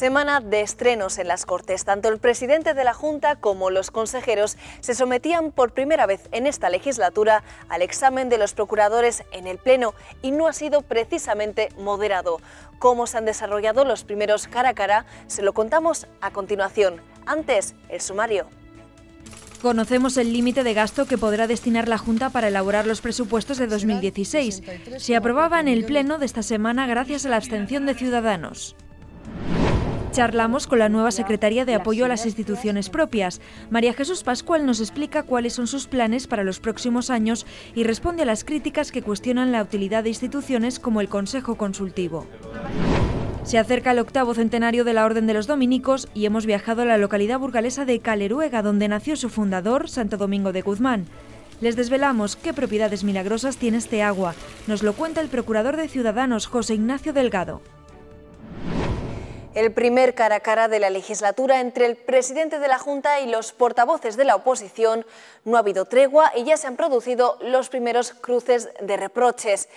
semana de estrenos en las Cortes. Tanto el presidente de la Junta como los consejeros se sometían por primera vez en esta legislatura al examen de los procuradores en el Pleno y no ha sido precisamente moderado. Cómo se han desarrollado los primeros cara a cara se lo contamos a continuación. Antes, el sumario. Conocemos el límite de gasto que podrá destinar la Junta para elaborar los presupuestos de 2016. Se aprobaba en el Pleno de esta semana gracias a la abstención de Ciudadanos. Charlamos con la nueva Secretaría de Apoyo a las Instituciones Propias. María Jesús Pascual nos explica cuáles son sus planes para los próximos años y responde a las críticas que cuestionan la utilidad de instituciones como el Consejo Consultivo. Se acerca el octavo centenario de la Orden de los Dominicos y hemos viajado a la localidad burgalesa de Caleruega, donde nació su fundador, Santo Domingo de Guzmán. Les desvelamos qué propiedades milagrosas tiene este agua. Nos lo cuenta el procurador de Ciudadanos, José Ignacio Delgado el primer cara a cara de la legislatura entre el presidente de la Junta y los portavoces de la oposición. No ha habido tregua y ya se han producido los primeros cruces de reproches.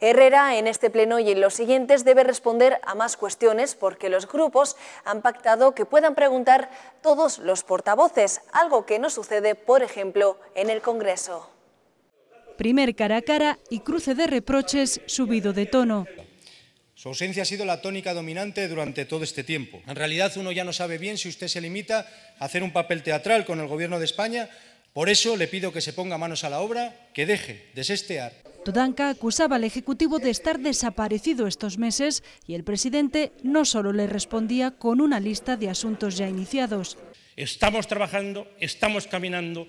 Herrera en este pleno y en los siguientes debe responder a más cuestiones porque los grupos han pactado que puedan preguntar todos los portavoces, algo que no sucede, por ejemplo, en el Congreso. Primer cara a cara y cruce de reproches subido de tono. Su ausencia ha sido la tónica dominante durante todo este tiempo. En realidad uno ya no sabe bien si usted se limita a hacer un papel teatral con el Gobierno de España. Por eso le pido que se ponga manos a la obra, que deje de sestear. Tudanca acusaba al Ejecutivo de estar desaparecido estos meses y el presidente no solo le respondía con una lista de asuntos ya iniciados. Estamos trabajando, estamos caminando.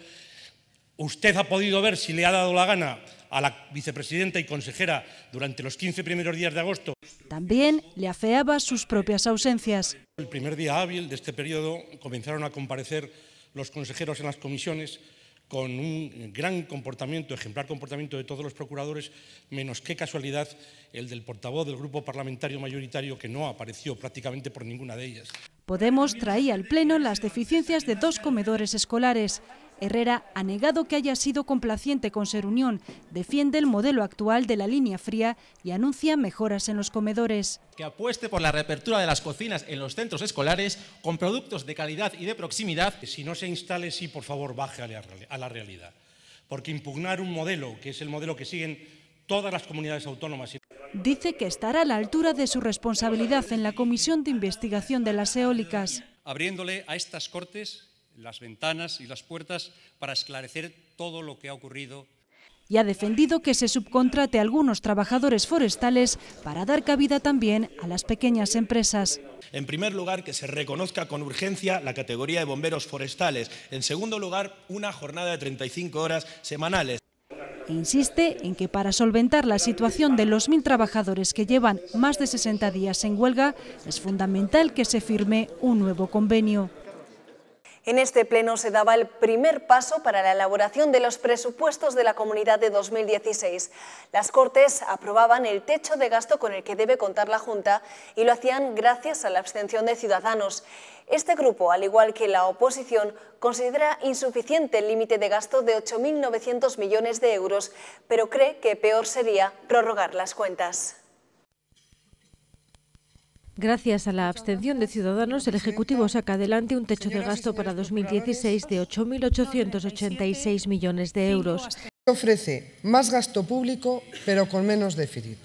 Usted ha podido ver si le ha dado la gana a la vicepresidenta y consejera durante los 15 primeros días de agosto. También le afeaba sus propias ausencias. El primer día hábil de este periodo comenzaron a comparecer los consejeros en las comisiones con un gran comportamiento, ejemplar comportamiento de todos los procuradores, menos qué casualidad el del portavoz del grupo parlamentario mayoritario que no apareció prácticamente por ninguna de ellas. Podemos traía al Pleno las deficiencias de dos comedores escolares, Herrera ha negado que haya sido complaciente con Ser Unión, defiende el modelo actual de la línea fría y anuncia mejoras en los comedores. Que apueste por la reapertura de las cocinas en los centros escolares con productos de calidad y de proximidad. Si no se instale, sí, por favor, baje a la realidad. Porque impugnar un modelo, que es el modelo que siguen todas las comunidades autónomas. Dice que estará a la altura de su responsabilidad en la Comisión de Investigación de las Eólicas. Abriéndole a estas Cortes las ventanas y las puertas para esclarecer todo lo que ha ocurrido. Y ha defendido que se subcontrate a algunos trabajadores forestales para dar cabida también a las pequeñas empresas. En primer lugar, que se reconozca con urgencia la categoría de bomberos forestales. En segundo lugar, una jornada de 35 horas semanales. E insiste en que para solventar la situación de los mil trabajadores que llevan más de 60 días en huelga, es fundamental que se firme un nuevo convenio. En este pleno se daba el primer paso para la elaboración de los presupuestos de la comunidad de 2016. Las Cortes aprobaban el techo de gasto con el que debe contar la Junta y lo hacían gracias a la abstención de Ciudadanos. Este grupo, al igual que la oposición, considera insuficiente el límite de gasto de 8.900 millones de euros, pero cree que peor sería prorrogar las cuentas. Gracias a la abstención de Ciudadanos, el Ejecutivo saca adelante un techo de gasto para 2016 de 8.886 millones de euros. Ofrece más gasto público, pero con menos déficit.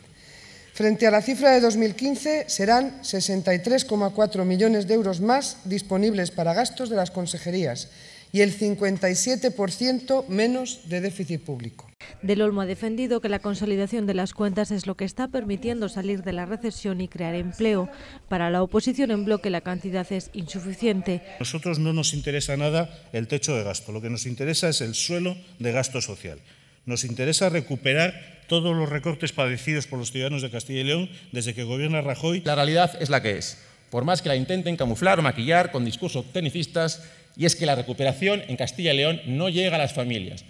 Frente a la cifra de 2015, serán 63,4 millones de euros más disponibles para gastos de las consejerías y el 57% menos de déficit público. Del Olmo ha defendido que la consolidación de las cuentas es lo que está permitiendo salir de la recesión y crear empleo. Para la oposición en bloque la cantidad es insuficiente. A nosotros no nos interesa nada el techo de gasto, lo que nos interesa es el suelo de gasto social. Nos interesa recuperar todos los recortes padecidos por los ciudadanos de Castilla y León desde que gobierna Rajoy. La realidad es la que es. Por más que la intenten camuflar o maquillar con discursos tenicistas, y es que la recuperación en Castilla y León no llega a las familias.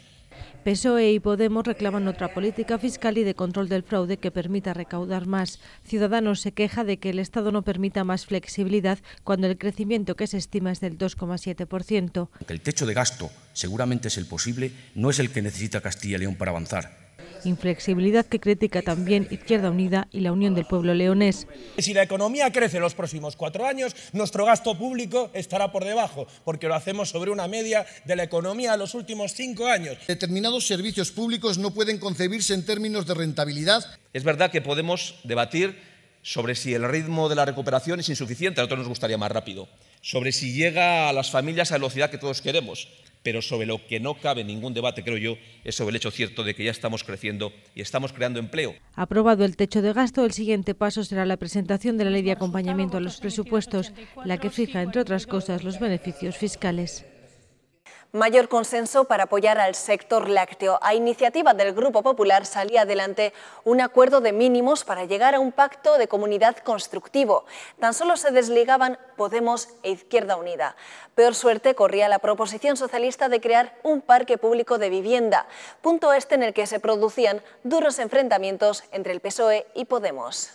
PSOE y Podemos reclaman otra política fiscal y de control del fraude que permita recaudar más. Ciudadanos se queja de que el Estado no permita más flexibilidad cuando el crecimiento que se estima es del 2,7%. El techo de gasto seguramente es el posible, no es el que necesita Castilla y León para avanzar inflexibilidad que critica también Izquierda Unida y la Unión del Pueblo Leonés. Si la economía crece en los próximos cuatro años, nuestro gasto público estará por debajo, porque lo hacemos sobre una media de la economía de los últimos cinco años. Determinados servicios públicos no pueden concebirse en términos de rentabilidad. Es verdad que podemos debatir sobre si el ritmo de la recuperación es insuficiente, a nosotros nos gustaría más rápido, sobre si llega a las familias a la velocidad que todos queremos, pero sobre lo que no cabe ningún debate, creo yo, es sobre el hecho cierto de que ya estamos creciendo y estamos creando empleo. Aprobado el techo de gasto, el siguiente paso será la presentación de la ley de acompañamiento a los presupuestos, la que fija, entre otras cosas, los beneficios fiscales mayor consenso para apoyar al sector lácteo. A iniciativa del Grupo Popular salía adelante un acuerdo de mínimos para llegar a un pacto de comunidad constructivo. Tan solo se desligaban Podemos e Izquierda Unida. Peor suerte corría la proposición socialista de crear un parque público de vivienda, punto este en el que se producían duros enfrentamientos entre el PSOE y Podemos.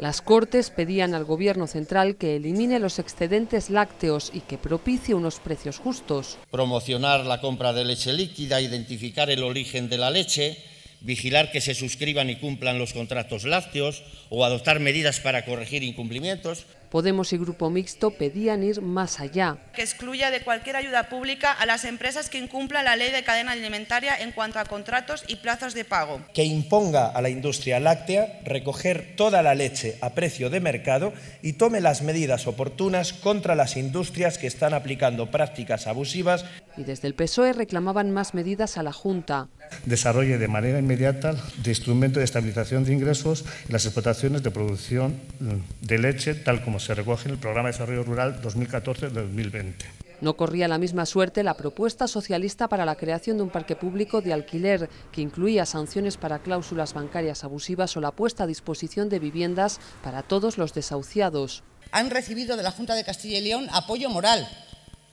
Las Cortes pedían al Gobierno central que elimine los excedentes lácteos y que propicie unos precios justos. Promocionar la compra de leche líquida, identificar el origen de la leche, vigilar que se suscriban y cumplan los contratos lácteos o adoptar medidas para corregir incumplimientos. Podemos y Grupo Mixto pedían ir más allá. Que excluya de cualquier ayuda pública a las empresas que incumplan la ley de cadena alimentaria en cuanto a contratos y plazos de pago. Que imponga a la industria láctea recoger toda la leche a precio de mercado y tome las medidas oportunas contra las industrias que están aplicando prácticas abusivas. Y desde el PSOE reclamaban más medidas a la Junta. Desarrolle de manera inmediata de instrumentos de estabilización de ingresos las explotaciones de producción de leche tal como se recoge en el Programa de Desarrollo Rural 2014-2020. No corría la misma suerte la propuesta socialista para la creación de un parque público de alquiler, que incluía sanciones para cláusulas bancarias abusivas o la puesta a disposición de viviendas para todos los desahuciados. Han recibido de la Junta de Castilla y León apoyo moral,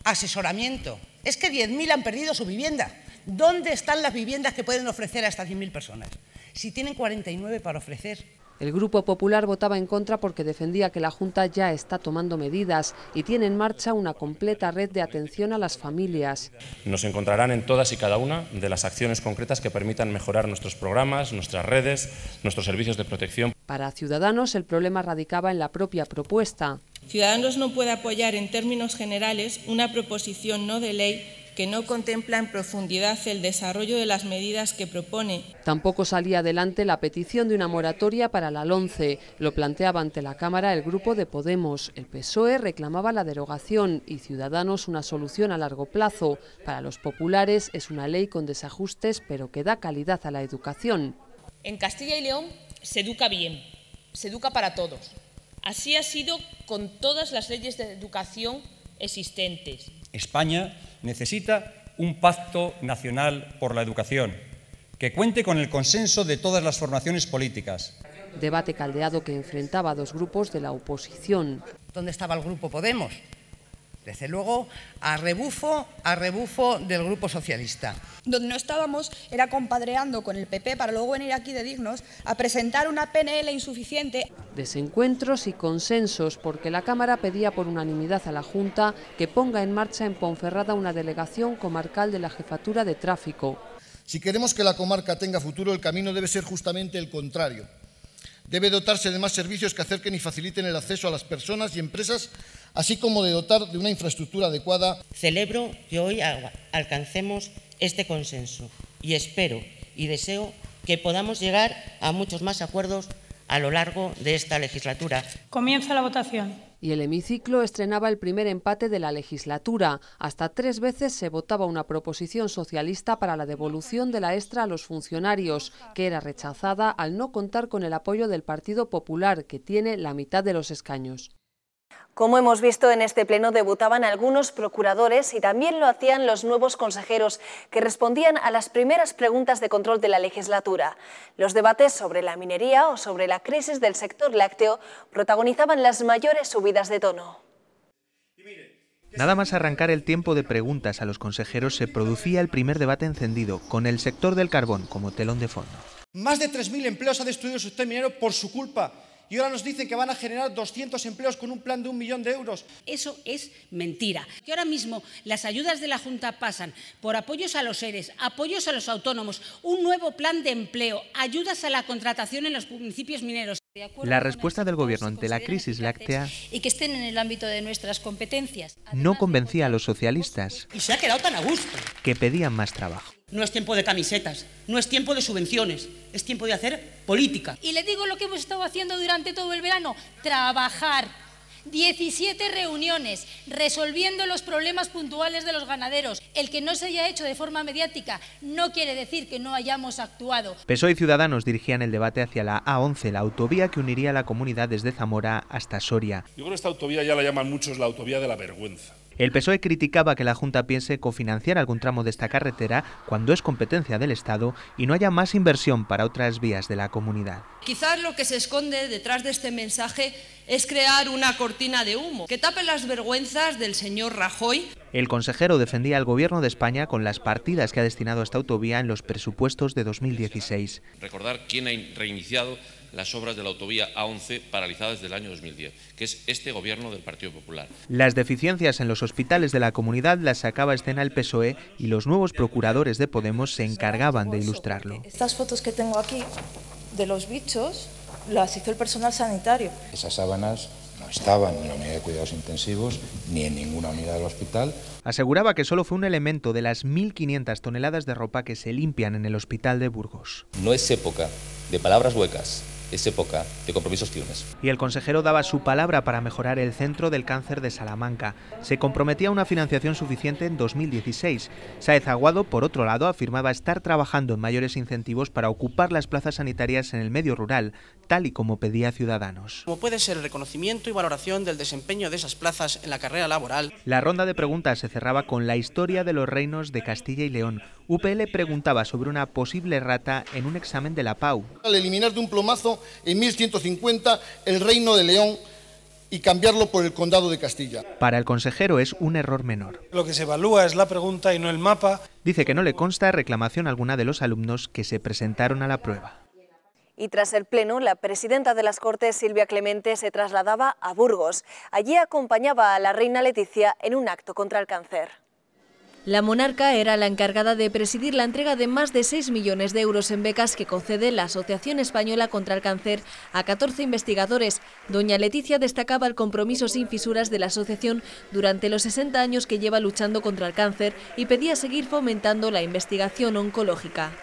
asesoramiento. Es que 10.000 han perdido su vivienda. ¿Dónde están las viviendas que pueden ofrecer a estas 10.000 personas? Si tienen 49 para ofrecer, el Grupo Popular votaba en contra porque defendía que la Junta ya está tomando medidas y tiene en marcha una completa red de atención a las familias. Nos encontrarán en todas y cada una de las acciones concretas que permitan mejorar nuestros programas, nuestras redes, nuestros servicios de protección. Para Ciudadanos el problema radicaba en la propia propuesta. Ciudadanos no puede apoyar en términos generales una proposición no de ley que no contempla en profundidad el desarrollo de las medidas que propone. Tampoco salía adelante la petición de una moratoria para la LONCE. Lo planteaba ante la Cámara el grupo de Podemos. El PSOE reclamaba la derogación y Ciudadanos una solución a largo plazo. Para los populares es una ley con desajustes pero que da calidad a la educación. En Castilla y León se educa bien, se educa para todos. Así ha sido con todas las leyes de educación existentes. España necesita un pacto nacional por la educación que cuente con el consenso de todas las formaciones políticas. Debate caldeado que enfrentaba a dos grupos de la oposición. ¿Dónde estaba el grupo Podemos? Desde luego, a rebufo, a rebufo del Grupo Socialista. Donde no estábamos era compadreando con el PP para luego venir aquí de dignos a presentar una PNL insuficiente. Desencuentros y consensos, porque la Cámara pedía por unanimidad a la Junta que ponga en marcha en Ponferrada una delegación comarcal de la Jefatura de Tráfico. Si queremos que la comarca tenga futuro, el camino debe ser justamente el contrario Debe dotarse de más servicios que acerquen y faciliten el acceso a las personas y empresas, así como de dotar de una infraestructura adecuada. Celebro que hoy alcancemos este consenso y espero y deseo que podamos llegar a muchos más acuerdos a lo largo de esta legislatura. Comienza la votación y el hemiciclo estrenaba el primer empate de la legislatura. Hasta tres veces se votaba una proposición socialista para la devolución de la extra a los funcionarios, que era rechazada al no contar con el apoyo del Partido Popular, que tiene la mitad de los escaños. Como hemos visto en este pleno, debutaban algunos procuradores y también lo hacían los nuevos consejeros que respondían a las primeras preguntas de control de la legislatura. Los debates sobre la minería o sobre la crisis del sector lácteo protagonizaban las mayores subidas de tono. Nada más arrancar el tiempo de preguntas a los consejeros se producía el primer debate encendido, con el sector del carbón como telón de fondo. Más de 3.000 empleos ha destruido el sector minero por su culpa y ahora nos dicen que van a generar 200 empleos con un plan de un millón de euros. Eso es mentira. Que ahora mismo las ayudas de la Junta pasan por apoyos a los seres, apoyos a los autónomos, un nuevo plan de empleo, ayudas a la contratación en los municipios mineros. La respuesta del Gobierno ante la crisis láctea y que estén en el ámbito de nuestras competencias no convencía a los socialistas y se ha tan a que pedían más trabajo. No es tiempo de camisetas, no es tiempo de subvenciones, es tiempo de hacer política. Y le digo lo que hemos estado haciendo durante todo el verano, trabajar 17 reuniones resolviendo los problemas puntuales de los ganaderos. El que no se haya hecho de forma mediática no quiere decir que no hayamos actuado. PSOE y Ciudadanos dirigían el debate hacia la A11, la autovía que uniría la comunidad desde Zamora hasta Soria. Yo creo que esta autovía ya la llaman muchos la autovía de la vergüenza. El PSOE criticaba que la Junta piense cofinanciar algún tramo de esta carretera cuando es competencia del Estado y no haya más inversión para otras vías de la comunidad. Quizás lo que se esconde detrás de este mensaje es crear una cortina de humo que tape las vergüenzas del señor Rajoy. El consejero defendía al Gobierno de España con las partidas que ha destinado a esta autovía en los presupuestos de 2016. Recordar quién ha reiniciado las obras de la autovía A11 paralizadas desde el año 2010, que es este gobierno del Partido Popular. Las deficiencias en los hospitales de la comunidad las sacaba escena el PSOE y los nuevos procuradores de Podemos se encargaban de ilustrarlo. Estas fotos que tengo aquí de los bichos las hizo el personal sanitario. Esas sábanas no estaban en la unidad de cuidados intensivos ni en ninguna unidad del hospital. Aseguraba que solo fue un elemento de las 1.500 toneladas de ropa que se limpian en el hospital de Burgos. No es época de palabras huecas, es época de compromisos firmes. Y el consejero daba su palabra para mejorar el centro del cáncer de Salamanca. Se comprometía a una financiación suficiente en 2016. Saez Aguado, por otro lado, afirmaba estar trabajando en mayores incentivos para ocupar las plazas sanitarias en el medio rural, tal y como pedía Ciudadanos. Como puede ser el reconocimiento y valoración del desempeño de esas plazas en la carrera laboral. La ronda de preguntas se cerraba con la historia de los reinos de Castilla y León. UPL preguntaba sobre una posible rata en un examen de la PAU. Al eliminar de un plomazo en 1150 el reino de León y cambiarlo por el condado de Castilla. Para el consejero es un error menor. Lo que se evalúa es la pregunta y no el mapa. Dice que no le consta reclamación alguna de los alumnos que se presentaron a la prueba. Y tras el pleno, la presidenta de las Cortes, Silvia Clemente, se trasladaba a Burgos. Allí acompañaba a la reina Leticia en un acto contra el cáncer. La monarca era la encargada de presidir la entrega de más de 6 millones de euros en becas que concede la Asociación Española contra el Cáncer a 14 investigadores. Doña Leticia destacaba el compromiso sin fisuras de la asociación durante los 60 años que lleva luchando contra el cáncer y pedía seguir fomentando la investigación oncológica.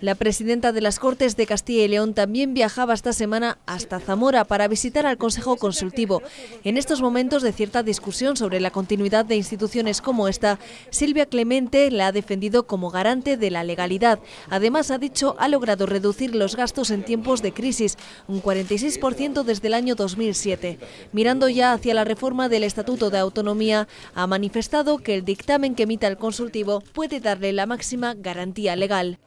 La presidenta de las Cortes de Castilla y León también viajaba esta semana hasta Zamora para visitar al Consejo Consultivo. En estos momentos de cierta discusión sobre la continuidad de instituciones como esta, Silvia Clemente la ha defendido como garante de la legalidad. Además, ha dicho, ha logrado reducir los gastos en tiempos de crisis, un 46% desde el año 2007. Mirando ya hacia la reforma del Estatuto de Autonomía, ha manifestado que el dictamen que emita el consultivo puede darle la máxima garantía legal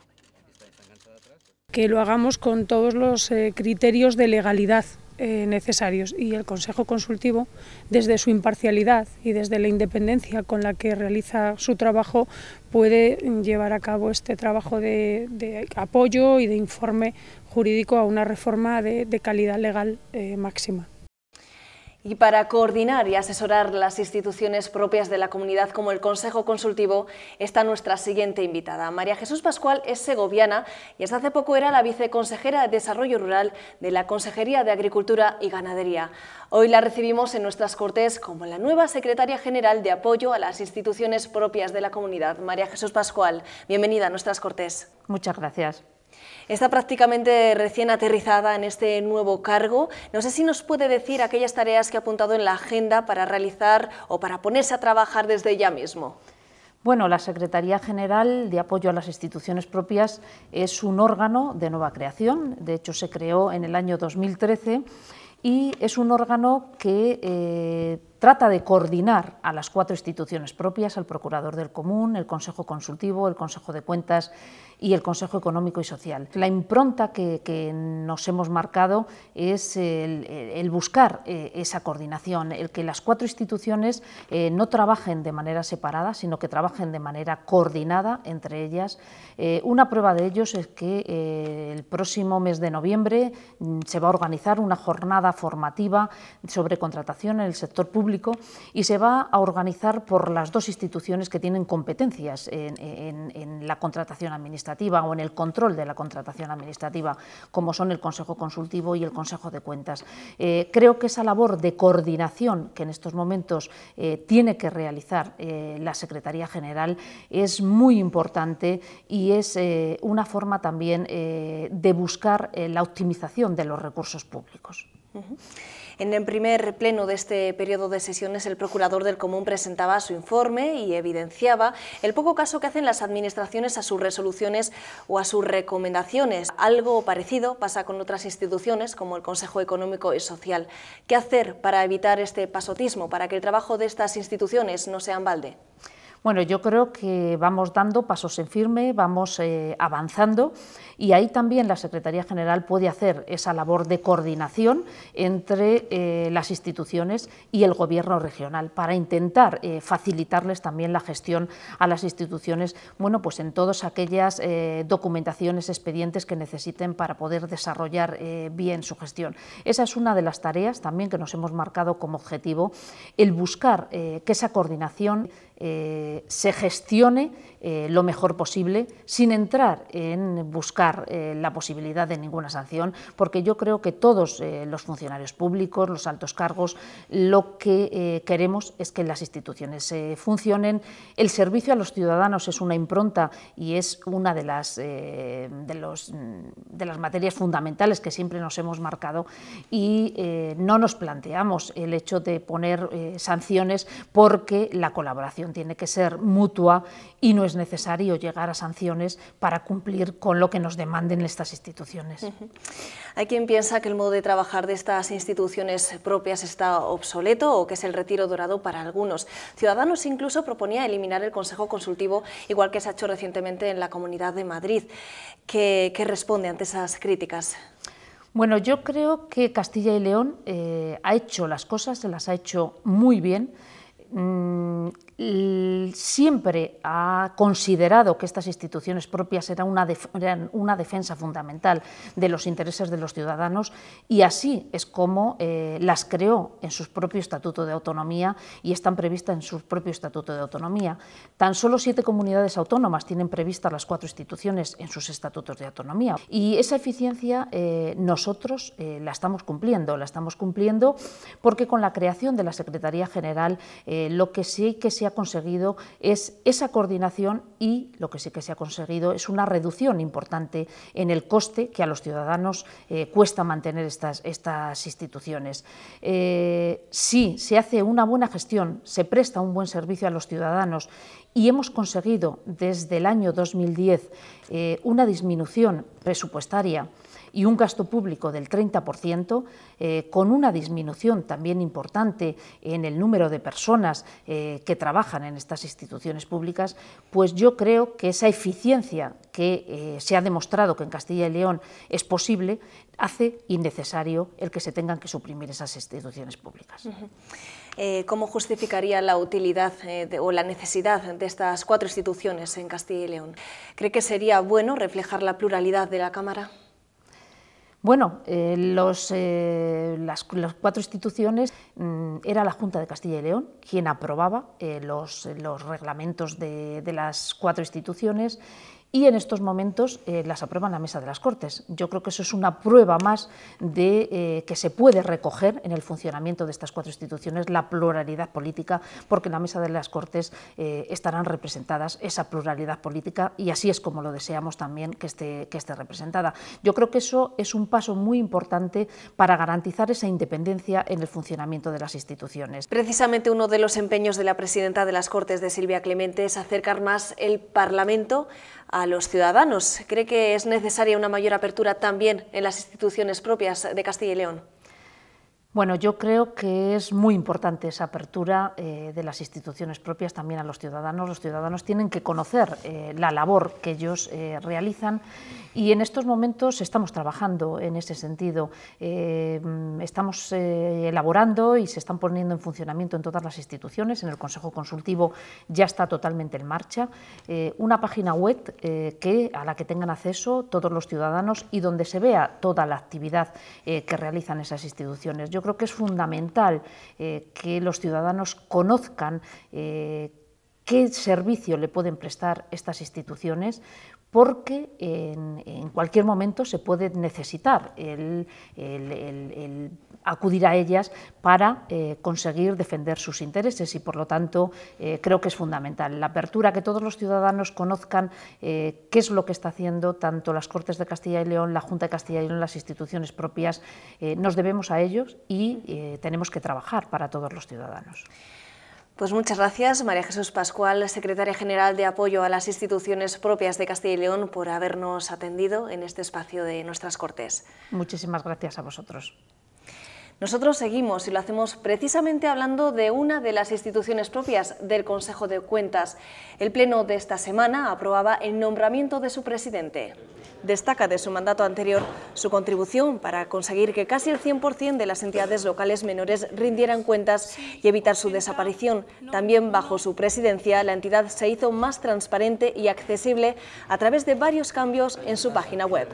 que lo hagamos con todos los eh, criterios de legalidad eh, necesarios y el Consejo Consultivo, desde su imparcialidad y desde la independencia con la que realiza su trabajo, puede llevar a cabo este trabajo de, apoyo y de informe jurídico a una reforma de, calidad legal eh, máxima. Y para coordinar y asesorar las instituciones propias de la comunidad como el Consejo Consultivo está nuestra siguiente invitada. María Jesús Pascual es segoviana y hasta hace poco era la viceconsejera de Desarrollo Rural de la Consejería de Agricultura y Ganadería. Hoy la recibimos en nuestras Cortes como la nueva secretaria general de apoyo a las instituciones propias de la comunidad. María Jesús Pascual, bienvenida a nuestras Cortes. Muchas gracias. Está prácticamente recién aterrizada en este nuevo cargo. No sé si nos puede decir aquellas tareas que ha apuntado en la agenda para realizar o para ponerse a trabajar desde ella mismo. Bueno, la Secretaría General de Apoyo a las Instituciones Propias es un órgano de nueva creación, de hecho se creó en el año 2013 y es un órgano que eh, trata de coordinar a las cuatro instituciones propias, al Procurador del Común, el Consejo Consultivo, el Consejo de Cuentas y el Consejo Económico y Social. La impronta que, nos hemos marcado es el, buscar eh, esa coordinación, el que las cuatro instituciones eh, no trabajen de manera separada, sino que trabajen de manera coordinada entre ellas. Eh, una prueba de ellos es que el próximo mes de noviembre mm, se va a organizar una jornada formativa sobre contratación en el sector público y se va a organizar por las dos instituciones que tienen competencias en, la contratación administrativa o en el control de la contratación administrativa, como son el Consejo Consultivo y el Consejo de Cuentas. Eh, creo que esa labor de coordinación que en estos momentos eh, tiene que realizar eh, la Secretaría General es muy importante y es una forma también de buscar la optimización de los recursos públicos. En el primer pleno de este periodo de sesiones, el procurador del Común presentaba su informe y evidenciaba el poco caso que hacen las administraciones a sus resoluciones o a sus recomendaciones. Algo parecido pasa con otras instituciones, como el Consejo Económico y Social. ¿Qué hacer para evitar este pasotismo, para que el trabajo de estas instituciones no sea en balde? Bueno, yo creo que vamos dando pasos en firme, vamos eh, avanzando y ahí también la Secretaría General puede hacer esa labor de coordinación entre eh, las instituciones y el Gobierno regional para intentar eh, facilitarles también la gestión a las instituciones, bueno, pues en todas aquellas eh, documentaciones, expedientes que necesiten para poder desarrollar bien su gestión. Esa es una de las tareas también que nos hemos marcado como objetivo, el buscar que esa coordinación se gestione lo mejor posible sin entrar en buscar eh, la posibilidad de ninguna sanción, porque yo creo que todos eh, los funcionarios públicos, los altos cargos, lo que eh, queremos es que las instituciones funcionen. El servicio a los ciudadanos es una impronta y es una de las, de, de las materias fundamentales que siempre nos hemos marcado y no nos planteamos el hecho de poner sanciones porque la colaboración tiene que ser mutua y no es necesario llegar a sanciones para cumplir con lo que nos demanden estas instituciones. Hay quien piensa que el modo de trabajar de estas instituciones propias está obsoleto o que es el retiro dorado para algunos. Ciudadanos incluso proponía eliminar el Consejo Consultivo, igual que se ha hecho recientemente en la Comunidad de Madrid. ¿Qué, responde ante esas críticas? Bueno, yo creo que Castilla y León eh, ha hecho las cosas, se las ha hecho muy bien. Mm, siempre ha considerado que estas instituciones propias eran una, una, defensa fundamental de los intereses de los ciudadanos y así es como eh, las creó en su propio Estatuto de Autonomía y están previstas en su propio Estatuto de Autonomía. Tan solo siete comunidades autónomas tienen previstas las cuatro instituciones en sus estatutos de autonomía y esa eficiencia eh, nosotros eh, la estamos cumpliendo, la estamos cumpliendo porque con la creación de la Secretaría General eh, lo que sí que se ha conseguido es esa coordinación y lo que sí que se ha conseguido es una reducción importante en el coste que a los ciudadanos eh, cuesta mantener estas, instituciones. Si eh, sí, se hace una buena gestión, se presta un buen servicio a los ciudadanos y hemos conseguido desde el año 2010 una disminución presupuestaria y un gasto público del 30%, eh, con una disminución también importante en el número de personas eh, que trabajan en estas instituciones públicas, pues yo creo que esa eficiencia que eh, se ha demostrado que en Castilla y León es posible hace innecesario el que se tengan que suprimir esas instituciones públicas. ¿Cómo justificaría la utilidad o la necesidad de estas cuatro instituciones en Castilla y León? ¿Cree que sería bueno reflejar la pluralidad de la Cámara? Bueno, eh, eh, las, cuatro instituciones mm, era la Junta de Castilla y León quien aprobaba eh, los, reglamentos de, las cuatro instituciones y en estos momentos eh, las aprueba en la mesa de las Cortes. Yo creo que eso es una prueba más de eh, que se puede recoger en el funcionamiento de estas cuatro instituciones la pluralidad política, porque en la mesa de las Cortes eh, estarán representadas esa pluralidad política y así es como lo deseamos también que esté, que esté representada. Yo creo que eso es un paso muy importante para garantizar esa independencia en el funcionamiento de las instituciones. Precisamente uno de los empeños de la presidenta de las Cortes de Silvia Clemente es acercar más el Parlamento a los ciudadanos. ¿Cree que es necesaria una mayor apertura también en las instituciones propias de Castilla y León? Bueno, yo creo que es muy importante esa apertura eh, de las instituciones propias también a los ciudadanos. Los ciudadanos tienen que conocer eh, la labor que ellos eh, realizan y en estos momentos estamos trabajando en ese sentido. estamos elaborando y se están poniendo en funcionamiento en todas las instituciones. En el Consejo Consultivo ya está totalmente en marcha. una página web que, a la que tengan acceso todos los ciudadanos y donde se vea toda la actividad que realizan esas instituciones yo creo que es fundamental eh, que los ciudadanos conozcan eh, qué servicio le pueden prestar estas instituciones, porque en, cualquier momento se puede necesitar el, acudir a ellas para eh, conseguir defender sus intereses y, por lo tanto, eh, creo que es fundamental la apertura, que todos los ciudadanos conozcan eh, qué es lo que está haciendo tanto las Cortes de Castilla y León, la Junta de Castilla y León, las instituciones propias. nos debemos a ellos y tenemos que trabajar para todos los ciudadanos. Pues muchas gracias, María Jesús Pascual, secretaria general de apoyo a las instituciones propias de Castilla y León, por habernos atendido en este espacio de nuestras Cortes. Muchísimas gracias a vosotros. Nosotros seguimos y lo hacemos precisamente hablando de una de las instituciones propias del Consejo de Cuentas. El Pleno de esta semana aprobaba el nombramiento de su presidente. Destaca de su mandato anterior su contribución para conseguir que casi el 100% de las entidades locales menores rindieran cuentas y evitar su desaparición. También bajo su presidencia la entidad se hizo más transparente y accesible a través de varios cambios en su página web.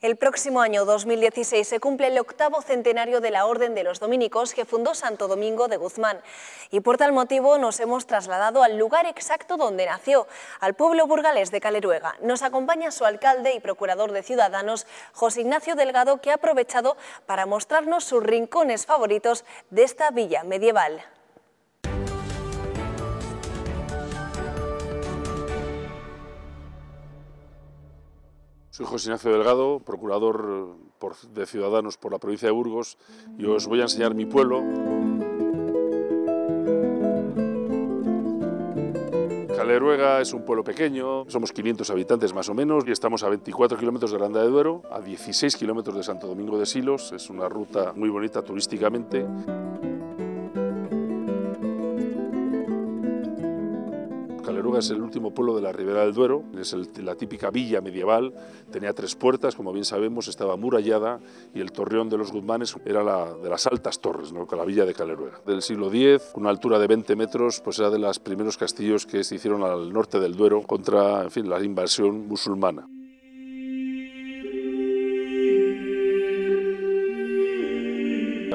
El próximo año 2016 se cumple el octavo centenario de la Orden de los Dominicos que fundó Santo Domingo de Guzmán y por tal motivo nos hemos trasladado al lugar exacto donde nació, al pueblo burgalés de Caleruega. Nos acompaña su alcalde y procurador de Ciudadanos, José Ignacio Delgado, que ha aprovechado para mostrarnos sus rincones favoritos de esta villa medieval. Soy José Ignacio Delgado, procurador eh, de Ciudadanos por la provincia de Burgos y os voy a enseñar mi pueblo. Caleruega es un pueblo pequeño, somos 500 habitantes más o menos y estamos a 24 kilómetros de Aranda de Duero, a 16 kilómetros de Santo Domingo de Silos, es una ruta muy bonita turísticamente. es el último pueblo de la Ribera del Duero, es la típica villa medieval, tenía tres puertas, como bien sabemos, estaba murallada y el torreón de los Guzmanes era la, de las altas torres, la villa de Caleruega. Del siglo X, una altura de 20 metros, pues era de los primeros castillos que se hicieron al norte del Duero contra en fin, la invasión musulmana.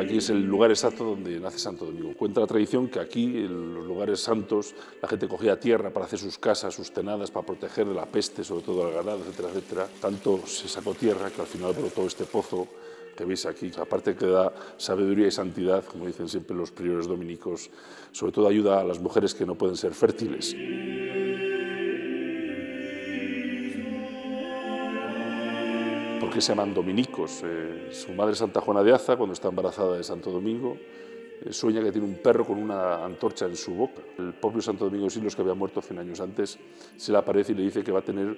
Aquí es el lugar exacto donde nace Santo Domingo. Cuenta la tradición que aquí, en los lugares santos, la gente cogía tierra para hacer sus casas, sus tenadas, para proteger de la peste, sobre todo al ganado, etcétera, etcétera. Tanto se sacó tierra que al final brotó este pozo que veis aquí, aparte que da sabiduría y santidad, como dicen siempre los priores dominicos, sobre todo ayuda a las mujeres que no pueden ser fértiles. qué se llaman dominicos. Eh, su madre Santa Juana de Aza, cuando está embarazada de Santo Domingo, eh, sueña que tiene un perro con una antorcha en su boca. El propio Santo Domingo de Silos, que había muerto 100 años antes, se le aparece y le dice que va a tener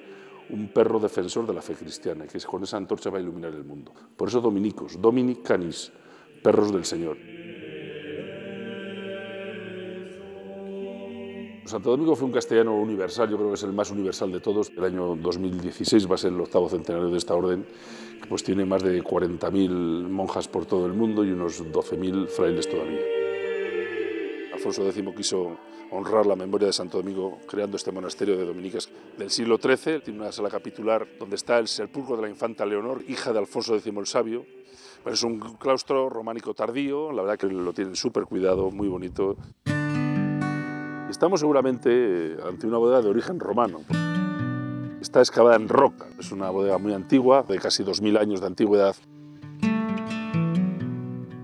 un perro defensor de la fe cristiana, que con esa antorcha va a iluminar el mundo. Por eso dominicos, dominicanis, perros del Señor. Santo Domingo fue un castellano universal, yo creo que es el más universal de todos. El año 2016 va a ser el octavo centenario de esta orden, que pues tiene más de 40.000 monjas por todo el mundo y unos 12.000 frailes todavía. Alfonso X quiso honrar la memoria de Santo Domingo creando este monasterio de dominicas del siglo XIII. Tiene una sala capitular donde está el sepulcro de la infanta Leonor, hija de Alfonso X el Sabio. es un claustro románico tardío, la verdad que lo tienen súper cuidado, muy bonito. Estamos seguramente eh, ante una bodega de origen romano. Está excavada en roca. Es una bodega muy antigua, de casi 2.000 años de antigüedad.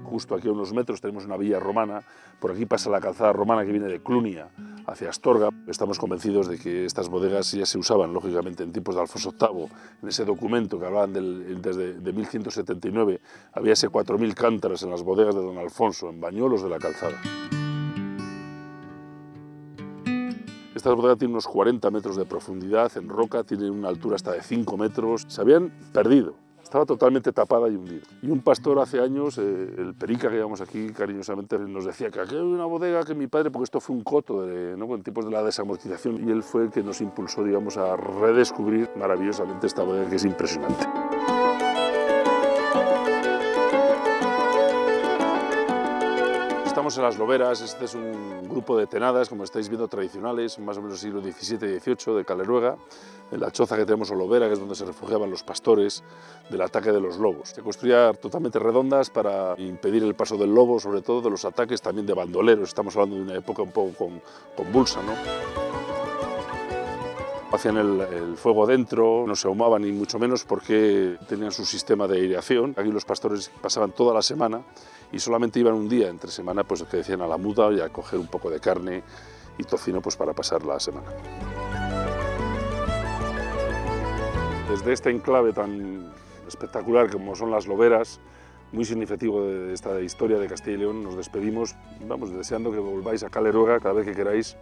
Justo aquí a unos metros tenemos una villa romana. Por aquí pasa la calzada romana que viene de Clunia hacia Astorga. Estamos convencidos de que estas bodegas ya se usaban, lógicamente, en tiempos de Alfonso VIII. En ese documento que hablaban del, eh, desde de 1179 había ese 4.000 cántaras en las bodegas de don Alfonso, en Bañuelos de la Calzada. Esta bodega tiene unos 40 metros de profundidad en roca, tiene una altura hasta de 5 metros. Se habían perdido, estaba totalmente tapada y hundida. Y un pastor hace años, eh, el perica que llevamos aquí cariñosamente, nos decía que aquí hay una bodega que mi padre, porque esto fue un coto de, ¿no? en tiempos de la desamortización, y él fue el que nos impulsó digamos, a redescubrir maravillosamente esta bodega que es impresionante. en Las Loberas, este es un grupo de tenadas, como estáis viendo, tradicionales, más o menos siglo XVII y XVIII, de Caleruega, en la choza que tenemos o lobera, que es donde se refugiaban los pastores del ataque de los lobos. Se construían totalmente redondas para impedir el paso del lobo, sobre todo de los ataques también de bandoleros, estamos hablando de una época un poco convulsa. ¿no? hacían el, fuego adentro, no se ahumaban ni mucho menos porque tenían su sistema de aireación. Aquí los pastores pasaban toda la semana y solamente iban un día, entre semana, pues que decían a la muda y a coger un poco de carne y tocino pues para pasar la semana. Desde este enclave tan espectacular como son las loberas, muy significativo de esta historia de Castilla y León, nos despedimos, vamos, deseando que volváis a Caleruega cada vez que queráis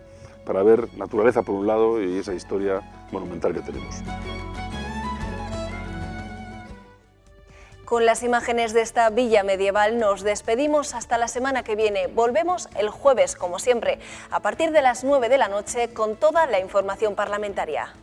para ver naturaleza por un lado y esa historia monumental que tenemos. Con las imágenes de esta villa medieval nos despedimos hasta la semana que viene. Volvemos el jueves, como siempre, a partir de las 9 de la noche con toda la información parlamentaria.